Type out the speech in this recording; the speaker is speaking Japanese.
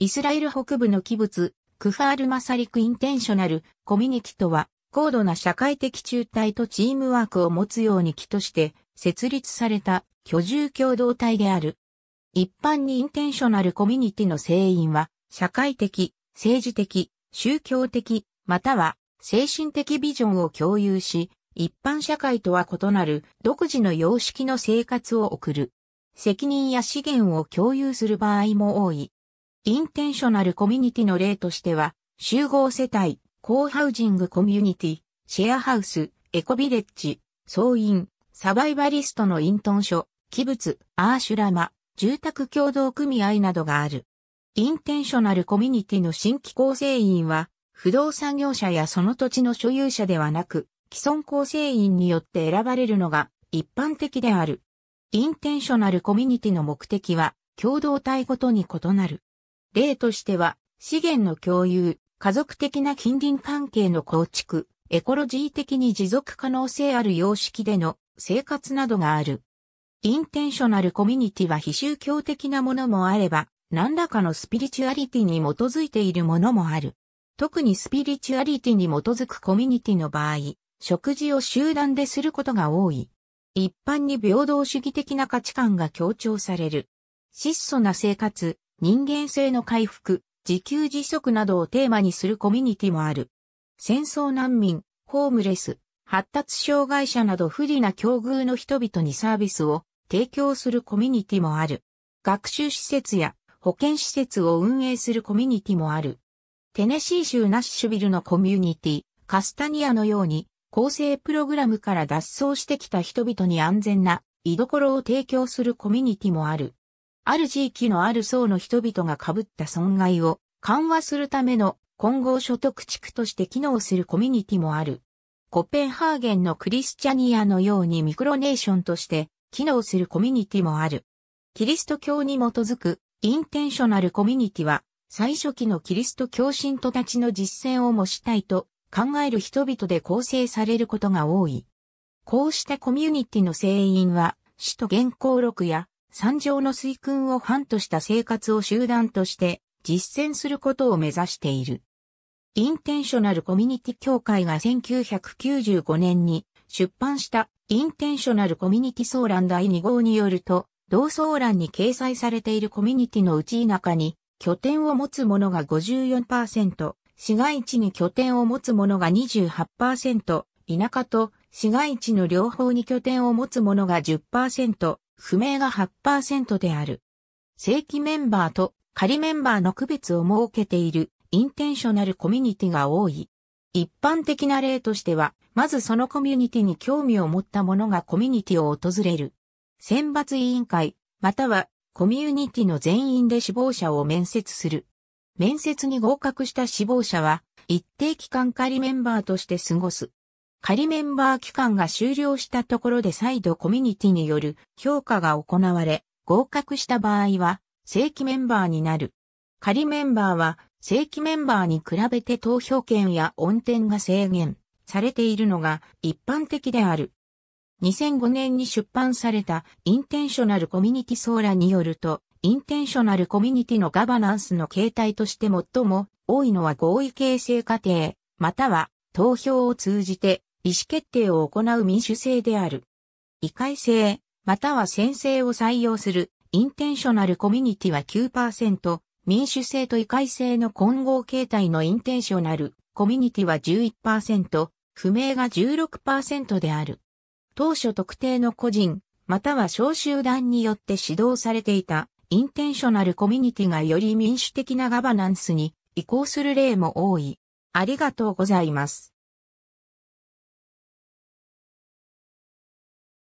イスラエル北部の器物、クファールマサリクインテンショナル、コミュニティとは、高度な社会的中体とチームワークを持つように機として設立された居住共同体である。一般にインテンショナルコミュニティの成員は、社会的、政治的、宗教的、または精神的ビジョンを共有し、一般社会とは異なる独自の様式の生活を送る。責任や資源を共有する場合も多い。インテンショナルコミュニティの例としては、集合世帯、コーハウジングコミュニティ、シェアハウス、エコビレッジ、総員、サバイバリストの隠遁書、器物、アーシュラマ、住宅協同組合などがある。インテンショナルコミュニティの新規構成員は、不動産業者やその土地の所有者ではなく、既存構成員によって選ばれるのが一般的である。インテンショナルコミュニティの目的は、共同体ごとに異なる。例としては、資源の共有、家族的な近隣関係の構築、エコロジー的に持続可能性ある様式での生活などがある。インテンショナルコミュニティは非宗教的なものもあれば、何らかのスピリチュアリティに基づいているものもある。特にスピリチュアリティに基づくコミュニティの場合、食事を集団ですることが多い。一般に平等主義的な価値観が強調される。質素な生活、人間性の回復、自給自足などをテーマにするコミュニティもある。戦争難民、ホームレス、発達障害者など不利な境遇の人々にサービスを提供するコミュニティもある。学習施設や保健施設を運営するコミュニティもある。テネシー州ナッシュビルのコミュニティ、カスタニアのように、構成プログラムから脱走してきた人々に安全な居所を提供するコミュニティもある。ある地域のある層の人々が被った損害を緩和するための混合所得地区として機能するコミュニティもある。コペンハーゲンのクリスチャニアのようにミクロネーションとして機能するコミュニティもある。キリスト教に基づくインテンショナルコミュニティは最初期のキリスト教信徒たちの実践を模したいと考える人々で構成されることが多い。こうしたコミュニティの成員は、使徒原稿録や山上の水訓をファンとした生活を集団として実践することを目指している。インテンショナルコミュニティ協会が1995年に出版したインテンショナルコミュニティ騒覧第2号によると、同騒覧に掲載されているコミュニティのうち田舎に拠点を持つ者が54%、市街地に拠点を持つ者が28%、田舎と市街地の両方に拠点を持つ者が10%、不明が8%である。正規メンバーと仮メンバーの区別を設けているインテンショナルコミュニティが多い。一般的な例としては、まずそのコミュニティに興味を持った者がコミュニティを訪れる。選抜委員会、またはコミュニティの全員で志望者を面接する。面接に合格した志望者は、一定期間仮メンバーとして過ごす。仮メンバー期間が終了したところで再度コミュニティによる評価が行われ、合格した場合は正規メンバーになる。仮メンバーは正規メンバーに比べて投票権や音転が制限されているのが一般的である。2005年に出版されたインテンショナルコミュニティソーラによると、インテンショナルコミュニティのガバナンスの形態として最も多いのは合意形成過程、または投票を通じて意思決定を行う民主制である。異界制、または先制を採用する、インテンショナルコミュニティは9%、民主制と異界制の混合形態のインテンショナルコミュニティは11%、不明が16%である。当初特定の個人、または小集団によって指導されていた、インテンショナルコミュニティがより民主的なガバナンスに移行する例も多い。ありがとうございます。